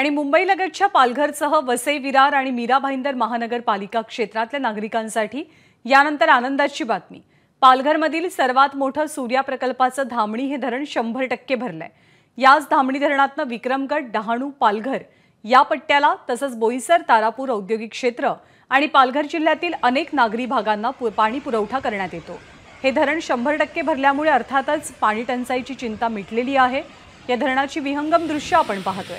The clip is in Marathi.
आणि मुंबईलगतच्या पालघरसह वसई विरार आणि मीरा भाईंदर महानगरपालिका क्षेत्रातल्या नागरिकांसाठी यानंतर आनंदाची बातमी पालघरमधील सर्वात मोठं सूर्या प्रकल्पाचं धामणी हे धरण शंभर टक्के भरलंय याच धामणी धरणातनं विक्रमगड डहाणू पालघर या पट्ट्याला तसंच बोईसर तारापूर औद्योगिक क्षेत्र आणि पालघर जिल्ह्यातील अनेक नागरी भागांना पाणी पुरवठा करण्यात येतो हे धरण शंभर टक्के भरल्यामुळे अर्थातच पाणी टंचाईची चिंता मिटलेली आहे या धरणाची विहंगम दृश्य आपण पाहतोय